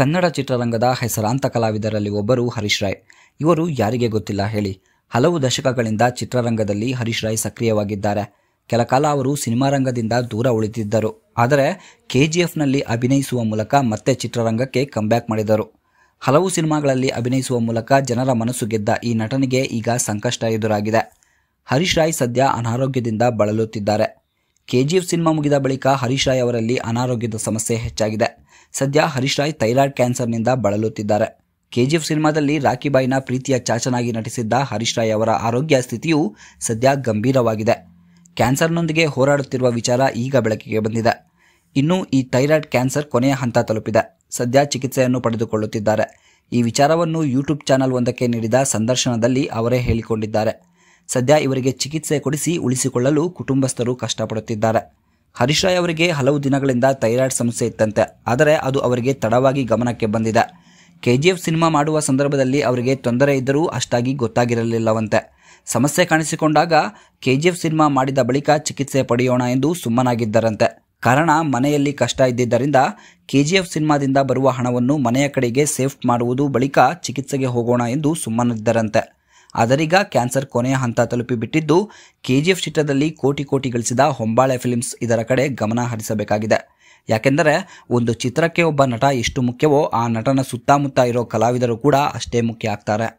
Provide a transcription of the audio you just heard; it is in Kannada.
ಕನ್ನಡ ಚಿತ್ರರಂಗದ ಹೆಸರಾಂತ ಕಲಾವಿದರಲ್ಲಿ ಒಬ್ಬರು ಹರೀಶ್ ರಾಯ್ ಇವರು ಯಾರಿಗೆ ಗೊತ್ತಿಲ್ಲ ಹೇಳಿ ಹಲವು ದಶಕಗಳಿಂದ ಚಿತ್ರರಂಗದಲ್ಲಿ ಹರೀಶ್ ರಾಯ್ ಸಕ್ರಿಯವಾಗಿದ್ದಾರೆ ಕೆಲಕಾಲ ಅವರು ಸಿನಿಮಾ ರಂಗದಿಂದ ದೂರ ಉಳಿದಿದ್ದರು ಆದರೆ ಕೆಜಿಎಫ್ನಲ್ಲಿ ಅಭಿನಯಿಸುವ ಮೂಲಕ ಮತ್ತೆ ಚಿತ್ರರಂಗಕ್ಕೆ ಕಂಬ್ಯಾಕ್ ಮಾಡಿದರು ಹಲವು ಸಿನಿಮಾಗಳಲ್ಲಿ ಅಭಿನಯಿಸುವ ಮೂಲಕ ಜನರ ಮನಸ್ಸು ಗೆದ್ದ ಈ ನಟನಿಗೆ ಈಗ ಸಂಕಷ್ಟ ಎದುರಾಗಿದೆ ಹರೀಶ್ ರಾಯ್ ಸದ್ಯ ಅನಾರೋಗ್ಯದಿಂದ ಬಳಲುತ್ತಿದ್ದಾರೆ ಕೆಜಿಎಫ್ ಸಿನಿಮಾ ಮುಗಿದ ಬಳಿಕ ಹರೀಶ್ ರಾಯ್ ಅವರಲ್ಲಿ ಅನಾರೋಗ್ಯದ ಸಮಸ್ಯೆ ಹೆಚ್ಚಾಗಿದೆ ಸದ್ಯ ಹರೀಶ್ ರಾಯ್ ಥೈರಾಯ್ಡ್ ಕ್ಯಾನ್ಸರ್ನಿಂದ ಬಳಲುತ್ತಿದ್ದಾರೆ ಕೆಜಿಎಫ್ ಸಿನಿಮಾದಲ್ಲಿ ರಾಖಿಬಾಯಿನ ಪ್ರೀತಿಯ ಚಾಚನಾಗಿ ನಟಿಸಿದ್ದ ಹರೀಶ್ ರಾಯ್ ಅವರ ಆರೋಗ್ಯ ಸ್ಥಿತಿಯು ಸದ್ಯ ಗಂಭೀರವಾಗಿದೆ ಕ್ಯಾನ್ಸರ್ನೊಂದಿಗೆ ಹೋರಾಡುತ್ತಿರುವ ವಿಚಾರ ಈಗ ಬೆಳಕಿಗೆ ಬಂದಿದೆ ಇನ್ನು ಈ ಥೈರಾಯ್ಡ್ ಕ್ಯಾನ್ಸರ್ ಕೊನೆಯ ಹಂತ ತಲುಪಿದೆ ಸದ್ಯ ಚಿಕಿತ್ಸೆಯನ್ನು ಪಡೆದುಕೊಳ್ಳುತ್ತಿದ್ದಾರೆ ಈ ವಿಚಾರವನ್ನು ಯೂಟ್ಯೂಬ್ ಚಾನೆಲ್ ಒಂದಕ್ಕೆ ನೀಡಿದ ಸಂದರ್ಶನದಲ್ಲಿ ಅವರೇ ಹೇಳಿಕೊಂಡಿದ್ದಾರೆ ಸದ್ಯ ಇವರಿಗೆ ಚಿಕಿತ್ಸೆ ಕೊಡಿಸಿ ಉಳಿಸಿಕೊಳ್ಳಲು ಕುಟುಂಬಸ್ಥರು ಕಷ್ಟಪಡುತ್ತಿದ್ದಾರೆ ಹರೀಶ್ ರಾಯ್ ಅವರಿಗೆ ಹಲವು ದಿನಗಳಿಂದ ಥೈರಾಯ್ಡ್ ಸಮಸ್ಯೆ ಇತ್ತಂತೆ ಆದರೆ ಅದು ಅವರಿಗೆ ತಡವಾಗಿ ಗಮನಕ್ಕೆ ಬಂದಿದೆ ಕೆಜಿಎಫ್ ಸಿನಿಮಾ ಮಾಡುವ ಸಂದರ್ಭದಲ್ಲಿ ಅವರಿಗೆ ತೊಂದರೆ ಇದ್ದರೂ ಅಷ್ಟಾಗಿ ಗೊತ್ತಾಗಿರಲಿಲ್ಲವಂತೆ ಸಮಸ್ಯೆ ಕಾಣಿಸಿಕೊಂಡಾಗ ಕೆಜಿಎಫ್ ಸಿನಿಮಾ ಮಾಡಿದ ಬಳಿಕ ಚಿಕಿತ್ಸೆ ಪಡೆಯೋಣ ಎಂದು ಸುಮ್ಮನಾಗಿದ್ದರಂತೆ ಕಾರಣ ಮನೆಯಲ್ಲಿ ಕಷ್ಟ ಇದ್ದಿದ್ದರಿಂದ ಕೆಜಿಎಫ್ ಸಿನಿಮಾದಿಂದ ಬರುವ ಹಣವನ್ನು ಮನೆಯ ಕಡೆಗೆ ಸೇಫ್ಟ್ ಮಾಡುವುದು ಬಳಿಕ ಚಿಕಿತ್ಸೆಗೆ ಹೋಗೋಣ ಎಂದು ಸುಮ್ಮನಿದ್ದರಂತೆ ಆದರೀಗ ಕ್ಯಾನ್ಸರ್ ಕೊನೆಯ ಹಂತ ತಲುಪಿಬಿಟ್ಟಿದ್ದು ಕೆಜಿಎಫ್ ಚಿತ್ರದಲ್ಲಿ ಕೋಟಿ ಕೋಟಿ ಗಳಿಸಿದ ಹೊಂಬಾಳೆ ಫಿಲ್ಮ್ಸ್ ಇದರ ಕಡೆ ಗಮನ ಹರಿಸಬೇಕಾಗಿದೆ ಯಾಕೆಂದರೆ ಒಂದು ಚಿತ್ರಕ್ಕೆ ಒಬ್ಬ ನಟ ಎಷ್ಟು ಮುಖ್ಯವೋ ಆ ನಟನ ಸುತ್ತಮುತ್ತ ಇರೋ ಕಲಾವಿದರು ಕೂಡ ಅಷ್ಟೇ ಮುಖ್ಯ ಆಗ್ತಾರೆ